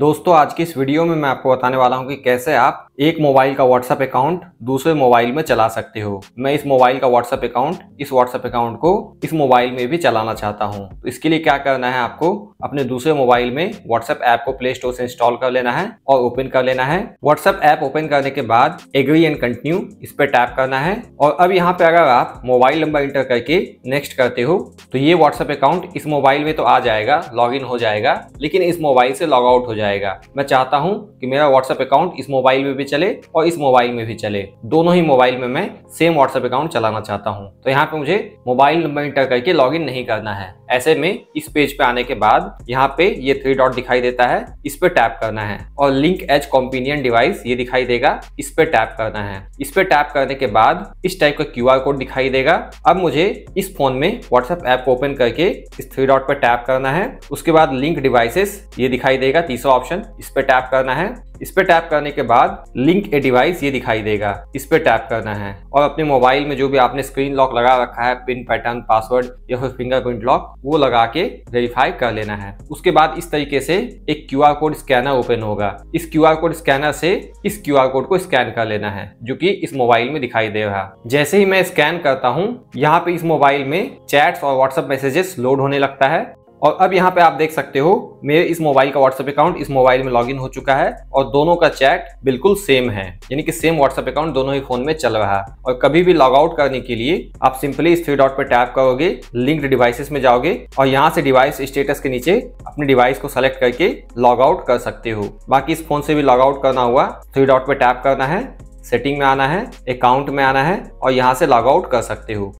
दोस्तों आज की इस वीडियो में मैं आपको बताने वाला हूं कि कैसे आप एक मोबाइल का व्हाट्सएप अकाउंट दूसरे मोबाइल में चला सकते हो मैं इस मोबाइल का व्हाट्सएप अकाउंट इस व्हाट्सएप अकाउंट को इस मोबाइल में भी चलाना चाहता हूँ तो इसके लिए क्या करना है आपको अपने दूसरे मोबाइल में व्हाट्सएप ऐप को प्ले स्टोर से इंस्टॉल कर लेना है और ओपन कर लेना है व्हाट्सएप ऐप ओपन करने के बाद एग्री एंड कंटिन्यू इस पर टैप करना है और अब यहाँ पे अगर आप मोबाइल नंबर इंटर करके नेक्स्ट करते हो तो ये व्हाट्सएप अकाउंट इस मोबाइल में तो आ जाएगा लॉग हो जाएगा लेकिन इस मोबाइल से लॉग आउट हो जाएगा मैं चाहता हूँ कि मेरा व्हाट्सएप अकाउंट इस मोबाइल में भी चले और इस मोबाइल में भी चले दोनों ही मोबाइल में मैं सेम व्हाट्सएप अकाउंट चलाना चाहता हूँ तो यहाँ पे मुझे मोबाइल नंबर इंटर करके लॉग नहीं करना है ऐसे में इस पेज पे आने के बाद यहाँ पे ये थ्री डॉट दिखाई देता है इस पे टैप करना है और लिंक एज कॉम्पिनियन डिवाइस ये दिखाई देगा इस पे टैप करना है इस पे टैप करने के बाद इस टाइप का क्यू कोड दिखाई देगा अब मुझे इस फोन में व्हाट्सएप ऐप ओपन करके इस थ्री डॉट पर टैप करना है उसके बाद लिंक डिवाइसेस ये दिखाई देगा तीसरा ऑप्शन इस पे टैप करना है इस पे टैप करने के बाद लिंक ए डिवाइस ये दिखाई देगा इस पर टैप करना है और अपने मोबाइल में जो भी आपने स्क्रीन लॉक लगा रखा है पिन पैटर्न पासवर्ड या फिर फिंगरप्रिंट लॉक वो लगा के वेरीफाई कर लेना है उसके बाद इस तरीके से एक क्यू कोड स्कैनर ओपन होगा इस क्यू कोड स्कैनर से इस क्यू कोड को स्कैन कर लेना है जो की इस मोबाइल में दिखाई दे रहा जैसे ही मैं स्कैन करता हूँ यहाँ पे इस मोबाइल में चैट्स और व्हाट्सएप मैसेजेस लोड होने लगता है और अब यहाँ पे आप देख सकते हो मेरे इस मोबाइल का व्हाट्सएप अकाउंट इस मोबाइल में लॉगिन हो चुका है और दोनों का चैट बिल्कुल सेम है यानी कि सेम व्हाट्सएप अकाउंट दोनों ही फोन में चल रहा है और कभी भी लॉग आउट करने के लिए आप सिंपली इस थ्री डॉट पर टैप करोगे लिंक्ड डिवाइसेस में जाओगे और यहाँ से डिवाइस स्टेटस के नीचे अपने डिवाइस को सेलेक्ट करके लॉग आउट कर सकते हो बाकी इस फोन से भी लॉग आउट करना हुआ थ्री डॉट पर टैप करना है सेटिंग में आना है अकाउंट में आना है और यहाँ से लॉग आउट कर सकते हो